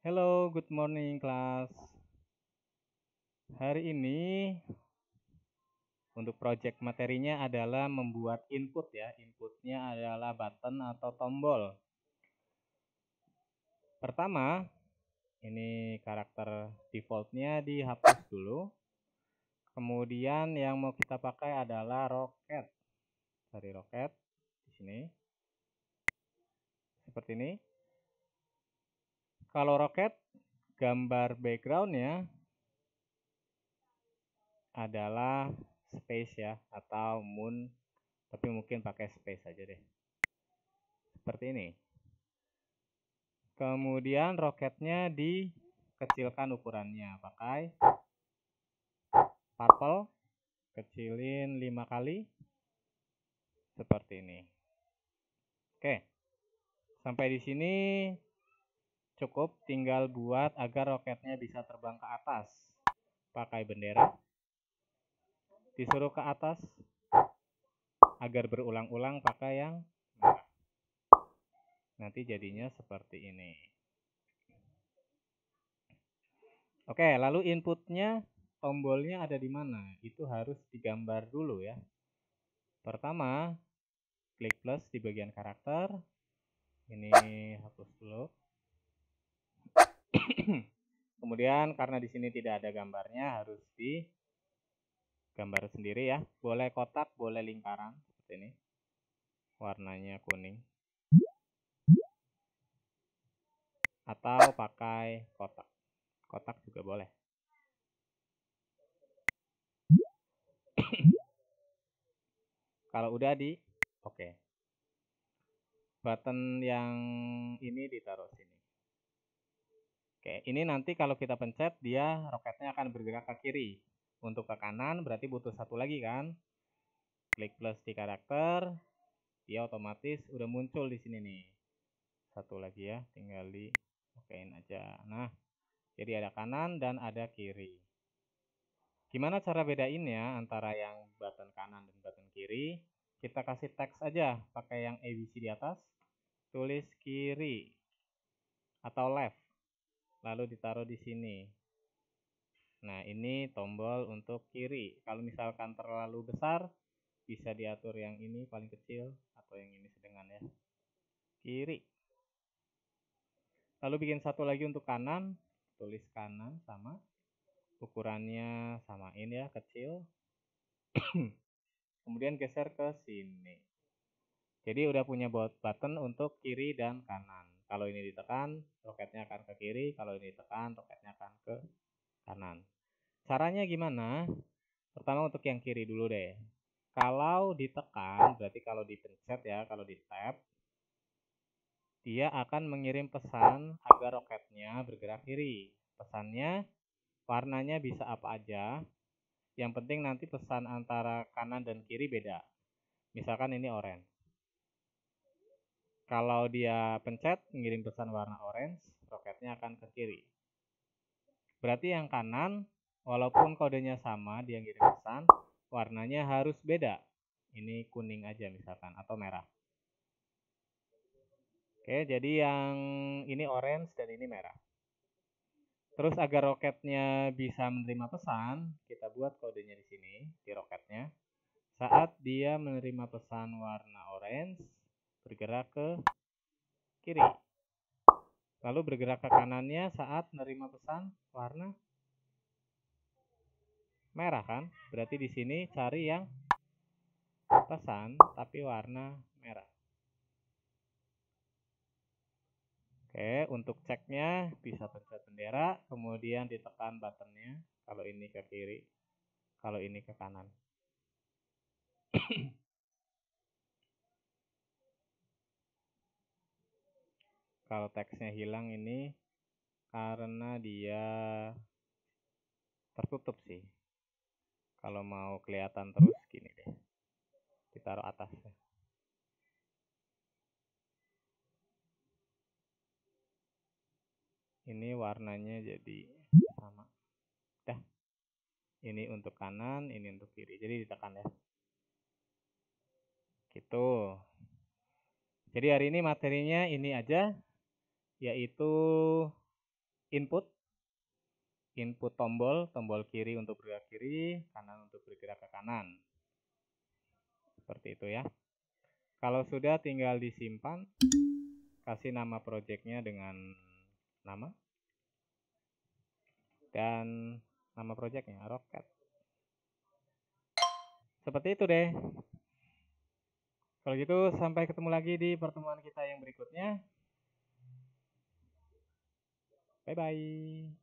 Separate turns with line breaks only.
Hello, good morning class. Hari ini untuk project materinya adalah membuat input ya. Inputnya adalah button atau tombol. Pertama, ini karakter defaultnya dihapus dulu. Kemudian yang mau kita pakai adalah roket. Cari roket di sini. Seperti ini kalau roket, gambar backgroundnya adalah space ya, atau moon, tapi mungkin pakai space aja deh. Seperti ini. Kemudian roketnya dikecilkan ukurannya pakai purple, kecilin 5 kali, seperti ini. Oke, sampai di sini Cukup tinggal buat agar roketnya bisa terbang ke atas. Pakai bendera. Disuruh ke atas agar berulang-ulang pakai yang merah. Nanti jadinya seperti ini. Oke, lalu inputnya tombolnya ada di mana? Itu harus digambar dulu ya. Pertama, klik plus di bagian karakter. Ini hapus dulu. Kemudian karena di sini tidak ada gambarnya harus di gambar sendiri ya. Boleh kotak, boleh lingkaran seperti ini. Warnanya kuning. Atau pakai kotak. Kotak juga boleh. Kalau udah di oke. Okay. Button yang ini ditaruh sini. Oke, ini nanti kalau kita pencet dia roketnya akan bergerak ke kiri. Untuk ke kanan berarti butuh satu lagi kan? Klik plus di karakter, dia otomatis udah muncul di sini nih. Satu lagi ya, tinggal di okein aja. Nah, jadi ada kanan dan ada kiri. Gimana cara bedainnya antara yang button kanan dan button kiri? Kita kasih teks aja pakai yang ABC di atas. Tulis kiri atau left lalu ditaruh di sini. Nah, ini tombol untuk kiri. Kalau misalkan terlalu besar, bisa diatur yang ini paling kecil atau yang ini sedangkan ya. Kiri. Lalu bikin satu lagi untuk kanan, tulis kanan sama. Ukurannya sama ini ya, kecil. Kemudian geser ke sini. Jadi udah punya button untuk kiri dan kanan. Kalau ini ditekan, roketnya akan ke kiri. Kalau ini ditekan, roketnya akan ke kanan. Caranya gimana? Pertama untuk yang kiri dulu deh. Kalau ditekan, berarti kalau di dipencet ya, kalau di tap, dia akan mengirim pesan agar roketnya bergerak kiri. Pesannya, warnanya bisa apa aja. Yang penting nanti pesan antara kanan dan kiri beda. Misalkan ini orange. Kalau dia pencet mengirim pesan warna orange, roketnya akan ke kiri. Berarti yang kanan, walaupun kodenya sama, dia ngirim pesan, warnanya harus beda. Ini kuning aja misalkan, atau merah. Oke, jadi yang ini orange dan ini merah. Terus agar roketnya bisa menerima pesan, kita buat kodenya di sini, di roketnya. Saat dia menerima pesan warna orange, bergerak ke kiri. Lalu bergerak ke kanannya saat menerima pesan warna merah kan? Berarti di sini cari yang pesan tapi warna merah. Oke, untuk ceknya bisa pencet bendera, kemudian ditekan buttonnya. Kalau ini ke kiri, kalau ini ke kanan. kalau teksnya hilang ini karena dia tertutup sih kalau mau kelihatan terus gini deh ditaruh atasnya ini warnanya jadi sama dah ini untuk kanan ini untuk kiri jadi ditekan ya gitu jadi hari ini materinya ini aja yaitu input input tombol, tombol kiri untuk bergerak kiri, kanan untuk bergerak ke kanan. Seperti itu ya. Kalau sudah tinggal disimpan, kasih nama projectnya dengan nama dan nama projectnya roket Seperti itu deh. Kalau gitu sampai ketemu lagi di pertemuan kita yang berikutnya. 拜拜